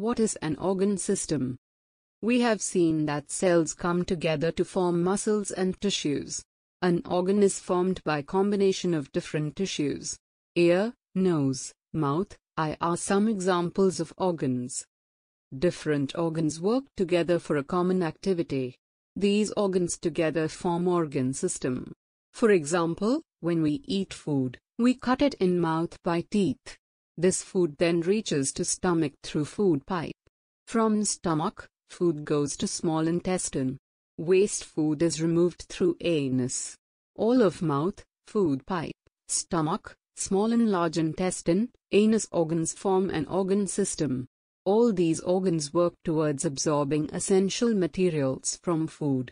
What is an organ system? We have seen that cells come together to form muscles and tissues. An organ is formed by combination of different tissues. Ear, nose, mouth, eye are some examples of organs. Different organs work together for a common activity. These organs together form organ system. For example, when we eat food, we cut it in mouth by teeth. This food then reaches to stomach through food pipe. From stomach, food goes to small intestine. Waste food is removed through anus. All of mouth, food pipe, stomach, small and large intestine, anus organs form an organ system. All these organs work towards absorbing essential materials from food.